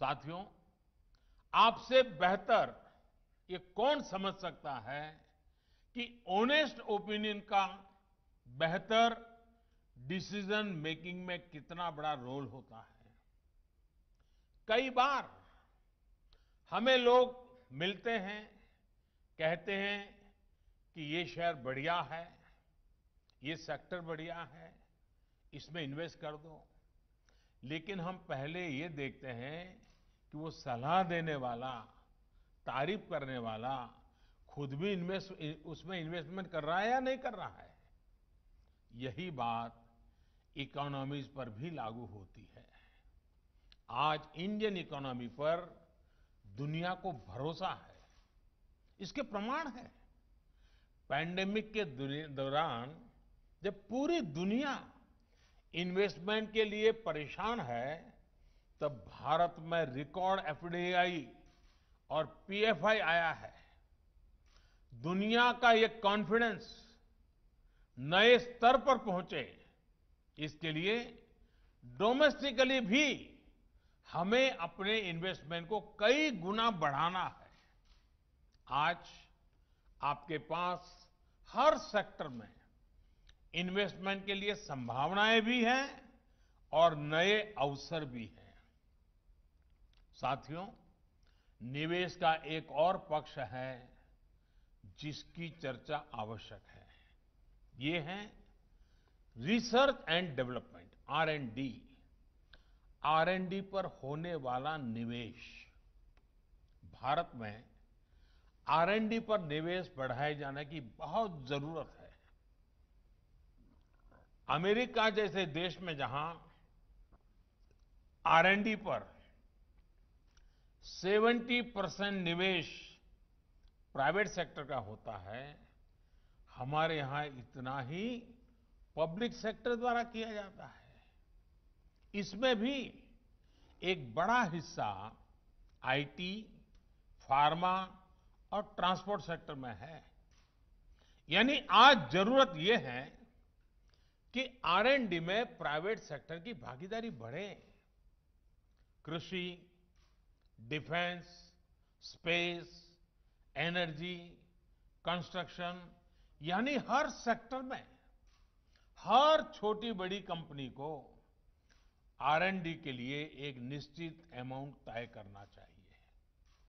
साथियों आपसे बेहतर ये कौन समझ सकता है कि ऑनेस्ट ओपिनियन का बेहतर डिसीजन मेकिंग में कितना बड़ा रोल होता है कई बार हमें लोग मिलते हैं कहते हैं कि ये शहर बढ़िया है ये सेक्टर बढ़िया है इसमें इन्वेस्ट कर दो लेकिन हम पहले ये देखते हैं कि वो सलाह देने वाला तारीफ करने वाला खुद भी इन्वेस्ट उसमें इन्वेस्टमेंट कर रहा है या नहीं कर रहा है यही बात इकोनॉमीज पर भी लागू होती है आज इंडियन इकोनॉमी पर दुनिया को भरोसा है इसके प्रमाण है पैंडेमिक के दौरान जब पूरी दुनिया इन्वेस्टमेंट के लिए परेशान है तब भारत में रिकॉर्ड एफडीआई और पीएफआई आया है दुनिया का ये कॉन्फिडेंस नए स्तर पर पहुंचे इसके लिए डोमेस्टिकली भी हमें अपने इन्वेस्टमेंट को कई गुना बढ़ाना है आज आपके पास हर सेक्टर में इन्वेस्टमेंट के लिए संभावनाएं भी हैं और नए अवसर भी हैं साथियों निवेश का एक और पक्ष है जिसकी चर्चा आवश्यक है ये है research and development R and D R and D पर होने वाला निवेश भारत में आर एंड डी पर निवेश बढ़ाए जाने की बहुत जरूरत है अमेरिका जैसे देश में जहां आर डी पर 70 परसेंट निवेश प्राइवेट सेक्टर का होता है हमारे यहां इतना ही पब्लिक सेक्टर द्वारा किया जाता है इसमें भी एक बड़ा हिस्सा आईटी, फार्मा और ट्रांसपोर्ट सेक्टर में है यानी आज जरूरत यह है कि आर डी में प्राइवेट सेक्टर की भागीदारी बढ़े कृषि डिफेंस स्पेस एनर्जी कंस्ट्रक्शन यानी हर सेक्टर में हर छोटी बड़ी कंपनी को आरएनडी के लिए एक निश्चित अमाउंट तय करना चाहिए